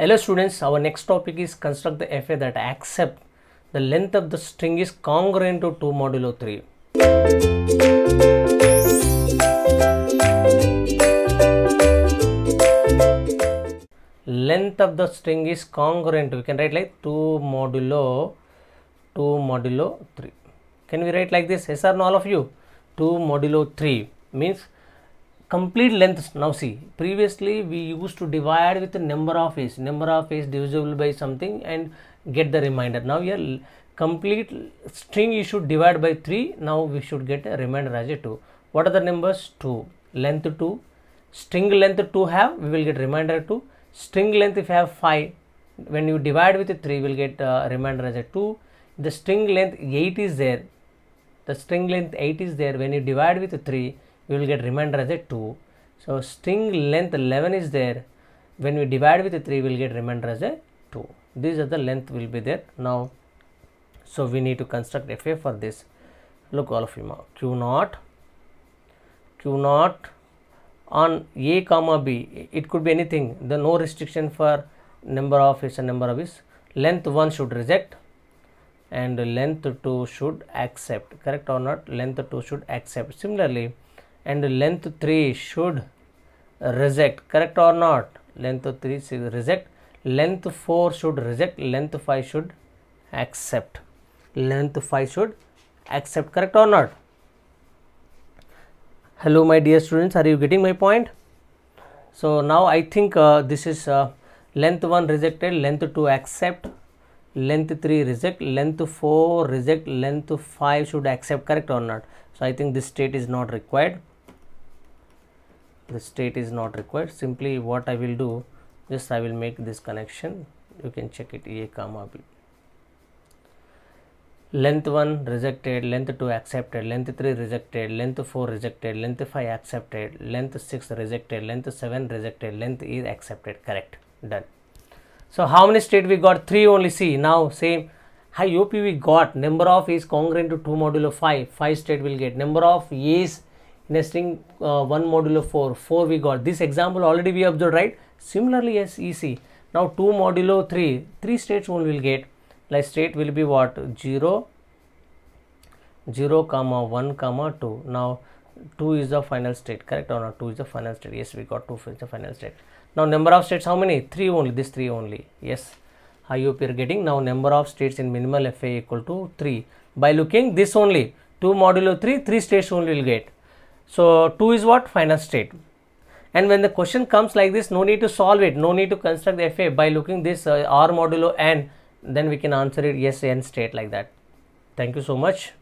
Hello students, our next topic is construct the FA that accept the length of the string is congruent to 2 modulo 3. Length of the string is congruent, we can write like 2 modulo 2 modulo 3. Can we write like this? Yes or no all of you? 2 modulo 3 means complete length now see previously we used to divide with the number of is number of is divisible by something and get the remainder now here complete string you should divide by 3 now we should get a remainder as a 2 what are the numbers 2 length 2 string length 2 have we will get remainder 2 string length if you have 5 when you divide with 3 will get uh, remainder as a 2 the string length 8 is there the string length 8 is there when you divide with 3 we will get remainder as a 2 so string length 11 is there when we divide with 3 we will get remainder as a 2 these are the length will be there now so we need to construct fa for this look all of you now q naught q naught on a comma b it could be anything the no restriction for number of is and number of is length 1 should reject and length 2 should accept correct or not length 2 should accept similarly and length 3 should reject correct or not length 3 should reject length 4 should reject length 5 should accept length 5 should accept correct or not hello my dear students are you getting my point so now i think uh, this is uh, length 1 rejected length 2 accept length 3 reject length 4 reject length 5 should accept correct or not so i think this state is not required the state is not required simply what I will do just I will make this connection you can check it a comma b length 1 rejected length 2 accepted length 3 rejected length 4 rejected length 5 accepted length 6 rejected length 7 rejected length is accepted correct done so how many state we got 3 only see now same high UP we got number of is congruent to 2 modulo 5 5 state will get number of is nesting uh, 1 modulo 4, 4 we got. This example already we observed, right? Similarly, yes, easy. Now 2 modulo 3, 3 states one will get. Like state will be what? 0, 0 comma 1 comma 2. Now 2 is the final state, correct or not? 2 is the final state. Yes, we got 2 is the final state. Now number of states, how many? 3 only, this 3 only. Yes, I hope you are getting. Now number of states in minimal FA equal to 3. By looking this only, 2 modulo 3, 3 states only will get. So, 2 is what? Final state. And when the question comes like this, no need to solve it, no need to construct the FA by looking this uh, R modulo n, then we can answer it yes and state like that. Thank you so much.